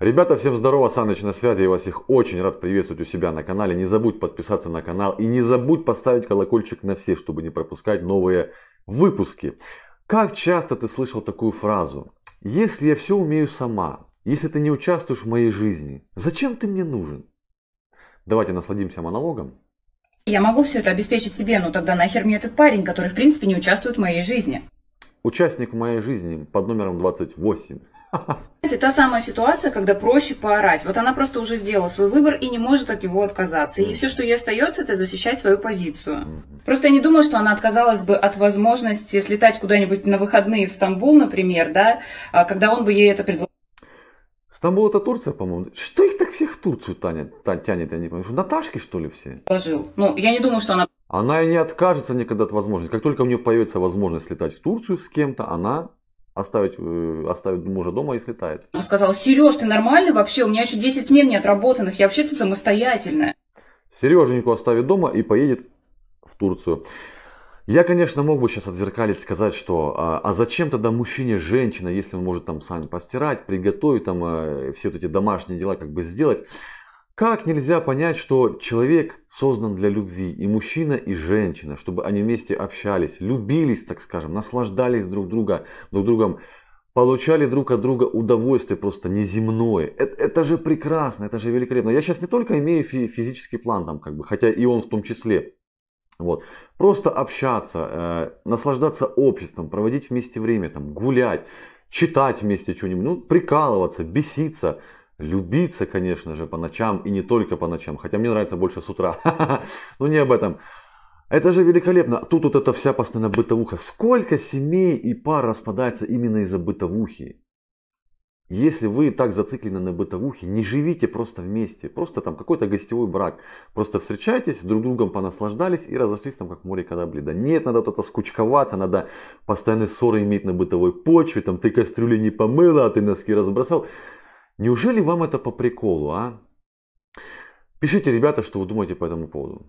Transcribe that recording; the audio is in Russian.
Ребята, всем здорово, Саныч на связи, я вас всех очень рад приветствовать у себя на канале. Не забудь подписаться на канал и не забудь поставить колокольчик на все, чтобы не пропускать новые выпуски. Как часто ты слышал такую фразу? Если я все умею сама, если ты не участвуешь в моей жизни, зачем ты мне нужен? Давайте насладимся монологом. Я могу все это обеспечить себе, но тогда нахер мне этот парень, который в принципе не участвует в моей жизни. Участник моей жизни под номером 28. Знаете, та самая ситуация, когда проще поорать. Вот она просто уже сделала свой выбор и не может от него отказаться. И все, что ей остается, это защищать свою позицию. Просто я не думаю, что она отказалась бы от возможности слетать куда-нибудь на выходные в Стамбул, например, да, а, когда он бы ей это предложил. Стамбул это Турция, по-моему. Что их так всех в Турцию тянет, тянет я не понимаю. Что, Наташки, что ли, все? Положил. Ну, я не думаю, что она... Она и не откажется никогда от возможности. Как только у нее появится возможность летать в Турцию с кем-то, она оставить, э, оставить мужа дома и слетает. Она сказала, Сереж, ты нормальный вообще? У меня еще 10 смен не отработанных, я вообще-то самостоятельная. Сереженьку оставит дома и поедет в Турцию. Я, конечно, мог бы сейчас отзеркалить, сказать, что а, а зачем тогда мужчине женщина, если он может там сам постирать, приготовить, там э, все вот эти домашние дела как бы сделать. Как нельзя понять, что человек создан для любви, и мужчина, и женщина, чтобы они вместе общались, любились, так скажем, наслаждались друг друга, друг другом, получали друг от друга удовольствие просто неземное. Это, это же прекрасно, это же великолепно. Я сейчас не только имею фи- физический план там, как бы, хотя и он в том числе. Вот. Просто общаться, э, наслаждаться обществом, проводить вместе время, там, гулять, читать вместе что-нибудь, ну, прикалываться, беситься, Любиться, конечно же, по ночам и не только по ночам, хотя мне нравится больше с утра, но ну, не об этом. Это же великолепно. А тут вот эта вся постоянно бытовуха. Сколько семей и пар распадается именно из-за бытовухи? Если вы так зациклены на бытовухе, не живите просто вместе. Просто там какой-то гостевой брак. Просто встречайтесь, друг другом понаслаждались и разошлись там как море корабли. Да нет, надо вот это скучковаться, надо постоянные ссоры иметь на бытовой почве. Там ты кастрюли не помыла, а ты носки разбросал. Неужели вам это по приколу, а? Пишите, ребята, что вы думаете по этому поводу.